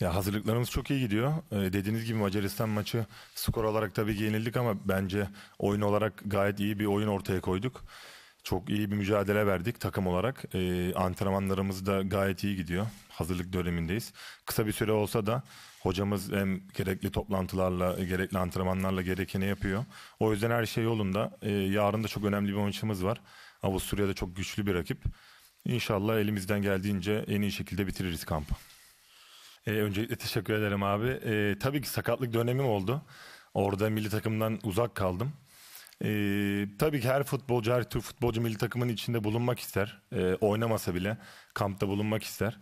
Ya hazırlıklarımız çok iyi gidiyor. Ee, dediğiniz gibi Macaristan maçı skor olarak tabii yenildik ama bence oyun olarak gayet iyi bir oyun ortaya koyduk. Çok iyi bir mücadele verdik takım olarak. Ee, antrenmanlarımız da gayet iyi gidiyor. Hazırlık dönemindeyiz. Kısa bir süre olsa da hocamız hem gerekli toplantılarla, gerekli antrenmanlarla gerekeni yapıyor. O yüzden her şey yolunda. Ee, yarın da çok önemli bir maçımız var. Avusturya'da çok güçlü bir rakip. İnşallah elimizden geldiğince en iyi şekilde bitiririz kampı. E, öncelikle teşekkür ederim abi. E, tabii ki sakatlık dönemim oldu. Orada milli takımdan uzak kaldım. E, tabii ki her futbolcu, her tür futbolcu milli takımın içinde bulunmak ister. E, oynamasa bile kampta bulunmak ister.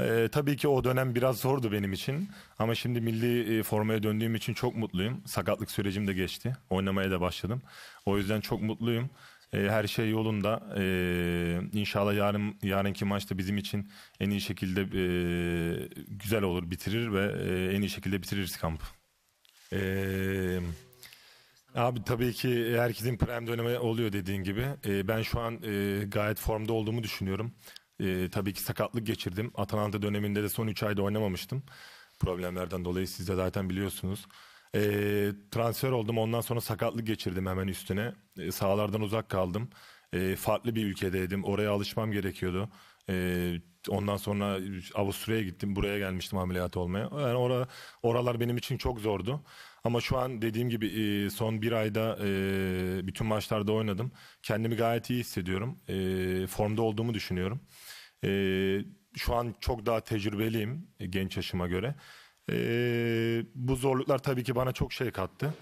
E, tabii ki o dönem biraz zordu benim için. Ama şimdi milli e, formaya döndüğüm için çok mutluyum. Sakatlık sürecim de geçti. Oynamaya da başladım. O yüzden çok mutluyum. Ee, her şey yolunda. Ee, inşallah yarın yarınki maçta bizim için en iyi şekilde e, güzel olur, bitirir ve e, en iyi şekilde bitiririz kampı. Ee, abi tabii ki herkesin prime dönemi oluyor dediğin gibi. ben şu an e, gayet formda olduğumu düşünüyorum. tabii ki sakatlık geçirdim. Atalanta döneminde de son 3 ayda oynamamıştım. Problemlerden dolayı siz de zaten biliyorsunuz. E, transfer oldum. Ondan sonra sakatlık geçirdim hemen üstüne. E, sahalardan uzak kaldım. E, farklı bir ülkedeydim. Oraya alışmam gerekiyordu. E, ondan sonra Avusturya'ya gittim. Buraya gelmiştim ameliyat olmaya. Yani ora, oralar benim için çok zordu. Ama şu an dediğim gibi e, son bir ayda e, bütün maçlarda oynadım. Kendimi gayet iyi hissediyorum. E, formda olduğumu düşünüyorum. E, şu an çok daha tecrübeliyim e, genç yaşıma göre. Ee, bu zorluklar tabii ki bana çok şey kattı.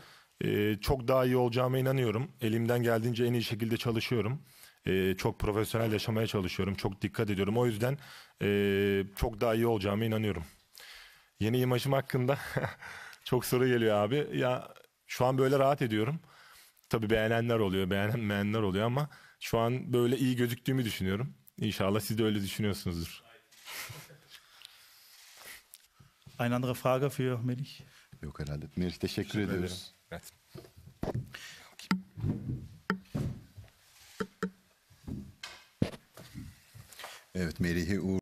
Ee, çok daha iyi olacağıma inanıyorum. Elimden geldiğince en iyi şekilde çalışıyorum. Ee, çok profesyonel yaşamaya çalışıyorum. Çok dikkat ediyorum. O yüzden e, çok daha iyi olacağıma inanıyorum. Yeni imajım hakkında çok soru geliyor abi. Ya şu an böyle rahat ediyorum. Tabii beğenenler oluyor, beğenmeyenler oluyor ama şu an böyle iyi gözüktüğümü düşünüyorum. İnşallah siz de öyle düşünüyorsunuzdur. Eine andere Frage für Melih? Yok herhalde. Melih teşekkür Teşekkür ediyoruz. Evet. Evet Melih'i uğur